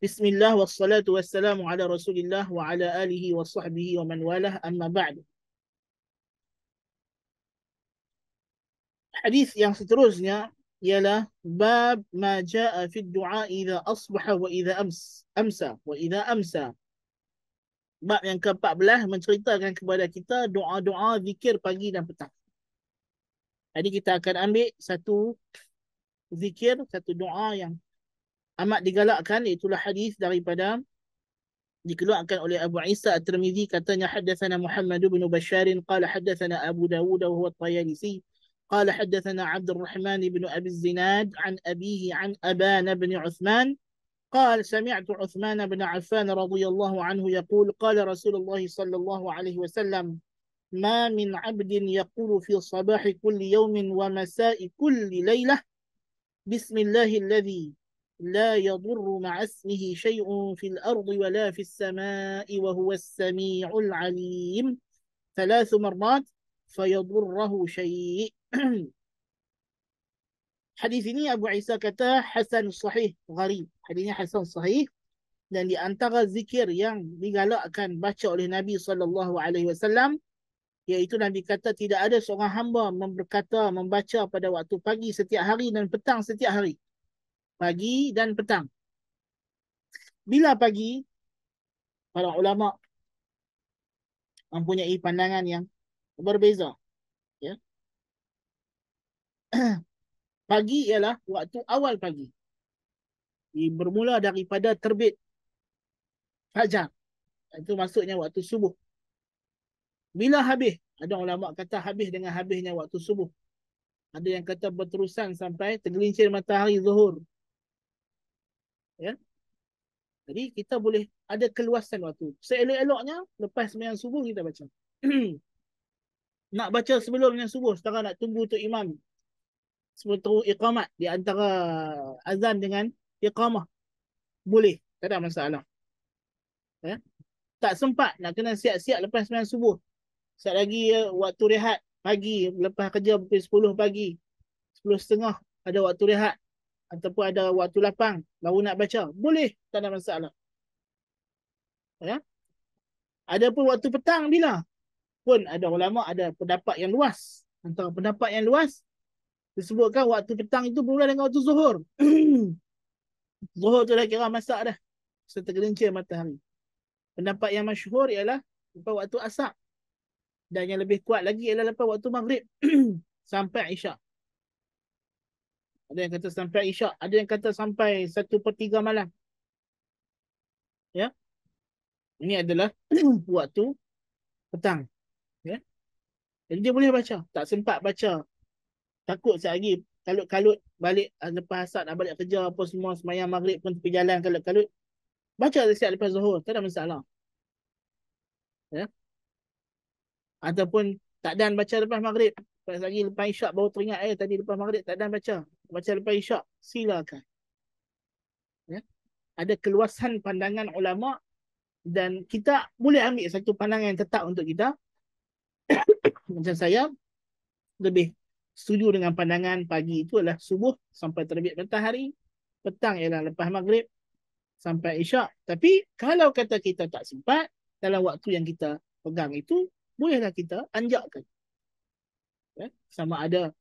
Bismillah wassalatu wassalamu ala rasulillah wa ala alihi wa sahbihi wa man walah amma ba'du. Hadis yang seterusnya ialah bab ma jaa fi du'a idza asbaha wa idza ams amsa wa idza amsa. Bab yang ke-14 menceritakan kepada kita doa-doa zikir pagi dan petang. Jadi kita akan ambil satu zikir, satu doa yang amat digalakkan itulah hadis daripada dikeluarkan oleh Abu Isa At-Tirmizi katanya hadatsana Muhammad bin Bashar qala hadatsana Abu Dawud wa huwa At-Tayalisi qala hadatsana عبد Rahman bin Abi Zinad an abihi an Aban bin Uthman قال سمعت عثمان بن عفان رضي الله عنه يقول قال رسول الله صلى الله عليه وسلم ما من عبد يقول في صباح كل يوم ومساء كل ليلة بسم الله الذي لا يضر مع اسمه شيء في الأرض ولا في السماء وهو السميع العليم ثلاث مرات فيضره شيء حديثني أبو عيسى kata Hasan Sahih Gharib. Hadisnya Hasan Sahih dan di antara zikir yang digalakkan baca oleh Nabi sallallahu alaihi wasallam iaitu Nabi kata tidak ada seorang hamba memberkata membaca pada waktu pagi setiap hari dan petang setiap hari pagi dan petang. Bila pagi, para ulama mempunyai pandangan yang berbeza. Ya. pagi ialah waktu awal pagi. Ia bermula daripada terbit fajar. Itu maksudnya waktu subuh. Bila habis? Ada ulama kata habis dengan habisnya waktu subuh. Ada yang kata berterusan sampai tergelincir matahari zuhur ya. Jadi kita boleh ada keluasan waktu. Seelok-eloknya lepas sembahyang subuh kita baca. nak baca sebelum sembahyang subuh, sekarang nak tunggu tu imam sebelum iqamat di antara azan dengan iqamah. Boleh, tak ada masalah. Ya. Tak sempat nak kena siap-siap lepas sembahyang subuh. Sekejap lagi ya, waktu rehat pagi lepas kerja pukul 10 pagi. 10.30 ada waktu rehat ataupun ada waktu lapang baru nak baca boleh tak ada masalah ya pun waktu petang bila pun ada ulama ada pendapat yang luas antara pendapat yang luas disebutkan waktu petang itu bermula dengan waktu zuhur zuhur tu dah kira masa dah sudah tergelincir matahari pendapat yang masyhur ialah lepas waktu asar dan yang lebih kuat lagi ialah lepas waktu maghrib sampai isyak ada yang kata sampai isyak. Ada yang kata sampai satu per tiga malam. Ya. Ini adalah waktu petang. Ya. Jadi dia boleh baca. Tak sempat baca. Takut sehari kalut-kalut balik ah, lepas asap nak balik kerja apa semua semayang maghrib pun tepi jalan kalut-kalut. Baca siap lepas zuhur. Tak ada masalah. Ya. Ataupun tak dan baca lepas maghrib. Lepas lagi lepas isyak baru teringat eh tadi lepas maghrib tak dan baca. Macam lepas isyak silakan ya ada keluasan pandangan ulama dan kita boleh ambil satu pandangan yang tetap untuk kita macam saya lebih setuju dengan pandangan pagi itu adalah subuh sampai terbit matahari petang ialah lepas maghrib sampai isyak tapi kalau kata kita tak sempat dalam waktu yang kita pegang itu bolehlah kita anjakkan ya? sama ada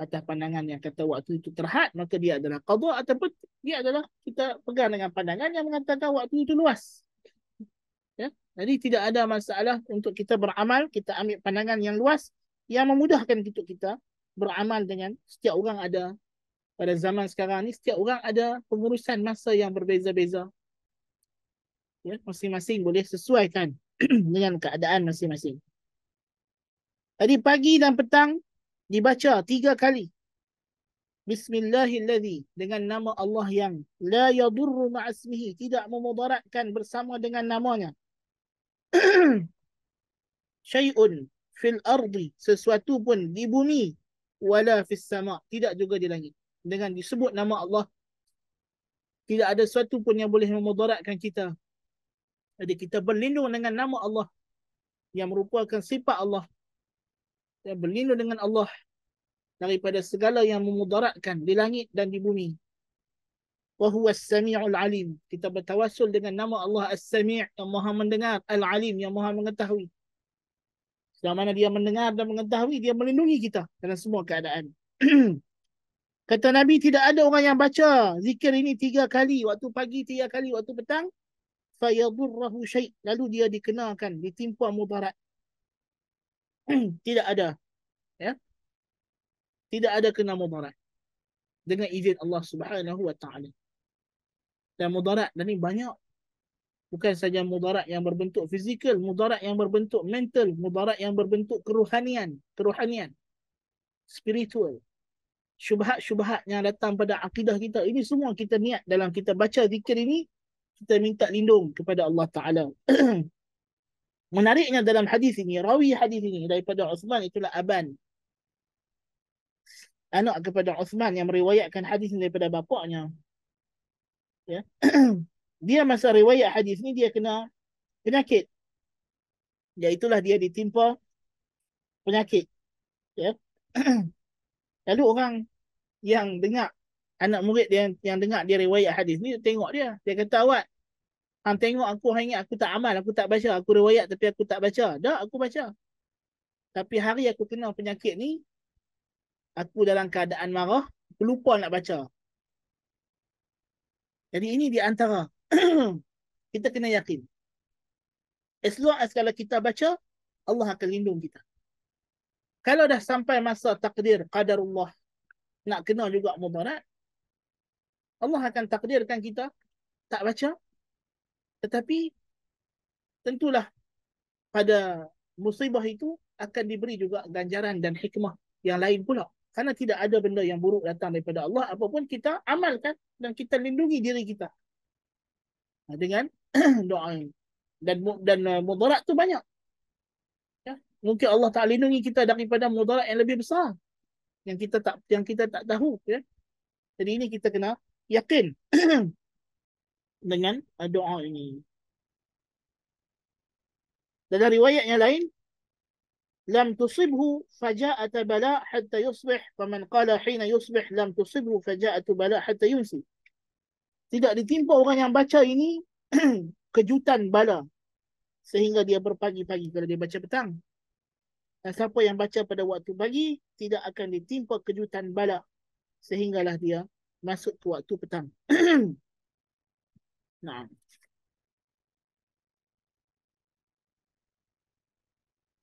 atas pandangan yang kata waktu itu terhad maka dia adalah qada ataupun dia adalah kita pegang dengan pandangan yang mengatakan waktu itu luas ya jadi tidak ada masalah untuk kita beramal kita ambil pandangan yang luas yang memudahkan kita kita beramal dengan setiap orang ada pada zaman sekarang ni setiap orang ada pengurusan masa yang berbeza-beza ya masing-masing boleh sesuaikan dengan keadaan masing-masing tadi pagi dan petang dibaca tiga kali. Bismillahirrahmanirrahim dengan nama Allah yang la yadurru ma'asmihi tidak memudaratkan bersama dengan namanya. Syai'un fil ardi sesuatu pun di bumi wala fis sama tidak juga di langit dengan disebut nama Allah tidak ada sesuatu pun yang boleh memudaratkan kita. Jadi kita berlindung dengan nama Allah yang merupakan sifat Allah dan berlindung dengan Allah daripada segala yang memudaratkan di langit dan di bumi. Wa huwa as-sami'ul alim. Kita bertawassul dengan nama Allah as-sami' yang maha mendengar, al-alim yang maha mengetahui. Selama mana dia mendengar dan mengetahui, dia melindungi kita dalam semua keadaan. Kata Nabi tidak ada orang yang baca zikir ini tiga kali waktu pagi tiga kali waktu petang fayadurrahu syai lalu dia dikenakan ditimpa mudarat tidak ada ya tidak ada kena mudarat dengan izin Allah Subhanahu wa taala dan mudarat dan ini banyak bukan saja mudarat yang berbentuk fizikal mudarat yang berbentuk mental mudarat yang berbentuk kerohanian kerohanian spiritual syubhat-syubhat yang datang pada akidah kita ini semua kita niat dalam kita baca zikir ini kita minta lindung kepada Allah taala Menariknya dalam hadis ini, rawi hadis ini daripada Uthman itulah Aban. Anak kepada Uthman yang meriwayatkan hadis ini daripada bapaknya. Ya. dia masa riwayat hadis ini dia kena penyakit. itulah dia ditimpa penyakit. Ya. Lalu orang yang dengar anak murid dia yang, yang dengar dia riwayat hadis ni tengok dia dia kata awak Hang tengok aku hang ingat aku tak amal, aku tak baca, aku riwayat tapi aku tak baca. Dah aku baca. Tapi hari aku kena penyakit ni aku dalam keadaan marah, aku lupa nak baca. Jadi ini di antara kita kena yakin. As long as kalau kita baca, Allah akan lindung kita. Kalau dah sampai masa takdir qadarullah nak kena juga mudarat, Allah akan takdirkan kita tak baca, tetapi tentulah pada musibah itu akan diberi juga ganjaran dan hikmah yang lain pula. Karena tidak ada benda yang buruk datang daripada Allah apapun kita amalkan dan kita lindungi diri kita. Dengan doa dan dan eh, mudarat tu banyak. Ya? Mungkin Allah tak lindungi kita daripada mudarat yang lebih besar yang kita tak yang kita tak tahu ya. Jadi ini kita kena yakin dengan uh, doa ini. Dalam riwayat yang lain, lam tusibhu faja'at bala hatta yusbih faman qala hina yusbih lam tusibhu faja'at bala hatta yunsi. Tidak ditimpa orang yang baca ini kejutan bala sehingga dia berpagi-pagi kalau dia baca petang. Dan siapa yang baca pada waktu pagi tidak akan ditimpa kejutan bala sehinggalah dia masuk ke waktu petang. نعم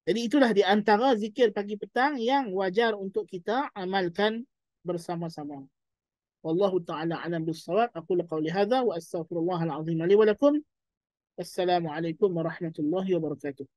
Jadi itulah di antara zikir pagi petang yang wajar untuk kita amalkan bersama-sama. Wallahu ta'ala alam bisawab. Aku lakau lihada wa astaghfirullahaladzim alaih walakum. Assalamualaikum warahmatullahi wabarakatuh.